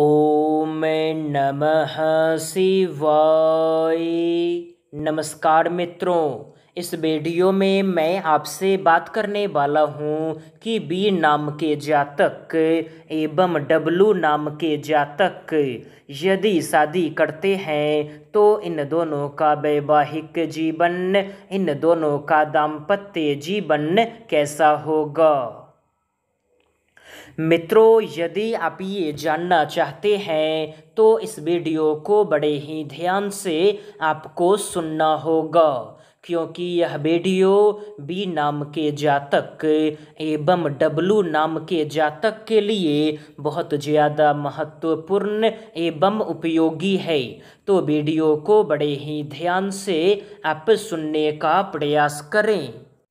ओम नमः शिवाय नमस्कार मित्रों इस वीडियो में मैं आपसे बात करने वाला हूँ कि बी नाम के जातक एवं डब्लू नाम के जातक यदि शादी करते हैं तो इन दोनों का वैवाहिक जीवन इन दोनों का दाम्पत्य जीवन कैसा होगा मित्रों यदि आप ये जानना चाहते हैं तो इस वीडियो को बड़े ही ध्यान से आपको सुनना होगा क्योंकि यह वीडियो बी नाम के जातक एवं डब्लू नाम के जातक के लिए बहुत ज़्यादा महत्वपूर्ण एवं उपयोगी है तो वीडियो को बड़े ही ध्यान से आप सुनने का प्रयास करें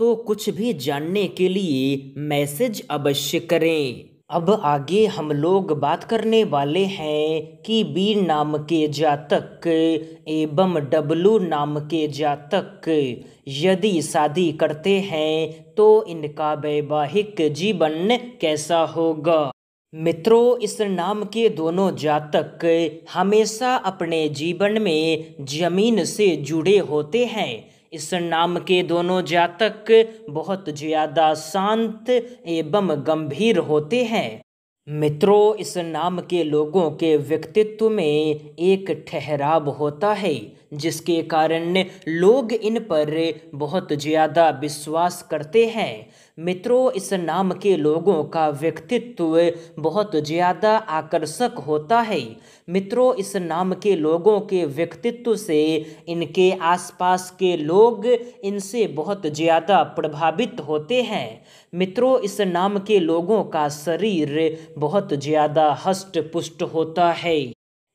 तो कुछ भी जानने के लिए मैसेज अवश्य करें अब आगे हम लोग बात करने वाले हैं कि बी नाम के जातक एवं डब्लू नाम के जातक यदि शादी करते हैं तो इनका वैवाहिक जीवन कैसा होगा मित्रों इस नाम के दोनों जातक हमेशा अपने जीवन में जमीन से जुड़े होते हैं इस नाम के दोनों जातक बहुत ज़्यादा शांत एवं गंभीर होते हैं मित्रों इस नाम के लोगों के व्यक्तित्व में एक ठहराव होता है जिसके कारण लोग इन पर बहुत ज़्यादा विश्वास करते हैं मित्रों इस नाम के लोगों का व्यक्तित्व बहुत ज़्यादा आकर्षक होता है मित्रों इस नाम के लोगों के व्यक्तित्व से इनके आसपास के लोग इनसे बहुत ज़्यादा प्रभावित होते हैं मित्रों इस नाम के लोगों का शरीर बहुत ज़्यादा हष्ट पुष्ट होता है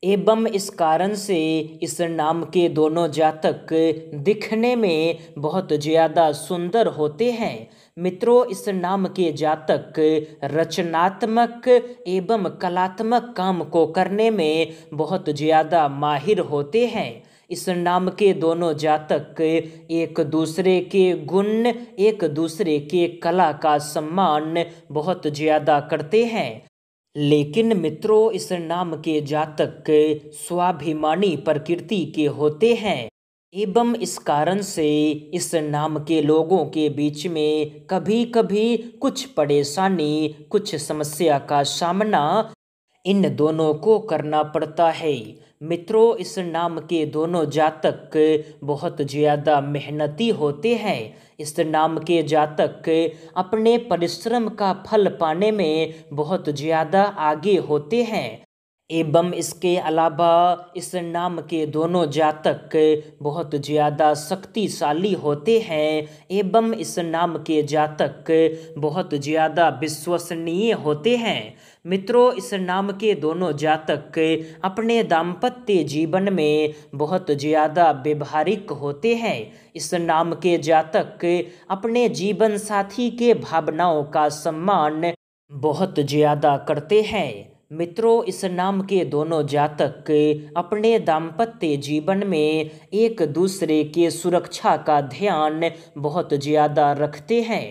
एवं इस कारण से इस नाम के दोनों जातक दिखने में बहुत ज़्यादा सुंदर होते हैं मित्रों इस नाम के जातक रचनात्मक एवं कलात्मक काम को करने में बहुत ज़्यादा माहिर होते हैं इस नाम के दोनों जातक एक दूसरे के गुण एक दूसरे के कला का सम्मान बहुत ज़्यादा करते हैं लेकिन मित्रों इस नाम के जातक स्वाभिमानी प्रकृति के होते हैं एवं इस कारण से इस नाम के लोगों के बीच में कभी कभी कुछ परेशानी कुछ समस्या का सामना इन दोनों को करना पड़ता है मित्रों इस नाम के दोनों जातक बहुत ज़्यादा मेहनती होते हैं इस नाम के जातक अपने परिश्रम का फल पाने में बहुत ज़्यादा आगे होते हैं एवं इसके अलावा इस नाम के दोनों जातक बहुत ज़्यादा शक्तिशाली होते हैं एवं इस नाम के जातक बहुत ज़्यादा विश्वसनीय होते हैं मित्रों इस नाम के दोनों जातक अपने दाम्पत्य जीवन में बहुत ज़्यादा व्यवहारिक होते हैं इस नाम के जातक अपने जीवन साथी के भावनाओं का सम्मान बहुत ज़्यादा करते हैं मित्रों इस नाम के दोनों जातक अपने दाम्पत्य जीवन में एक दूसरे के सुरक्षा का ध्यान बहुत ज़्यादा रखते हैं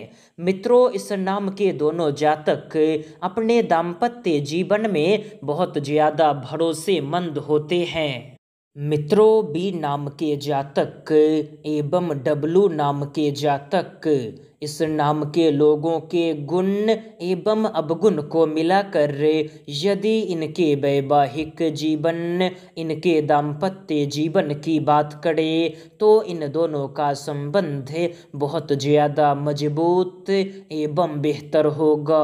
मित्रों इस नाम के दोनों जातक अपने दाम्पत्य जीवन में बहुत ज़्यादा भरोसेमंद होते हैं मित्रों बी नाम के जातक एवं डब्लू नाम के जातक इस नाम के लोगों के गुण एवं अवगुण को मिलाकर यदि इनके वैवाहिक जीवन इनके दाम्पत्य जीवन की बात करें तो इन दोनों का संबंध बहुत ज़्यादा मजबूत एवं बेहतर होगा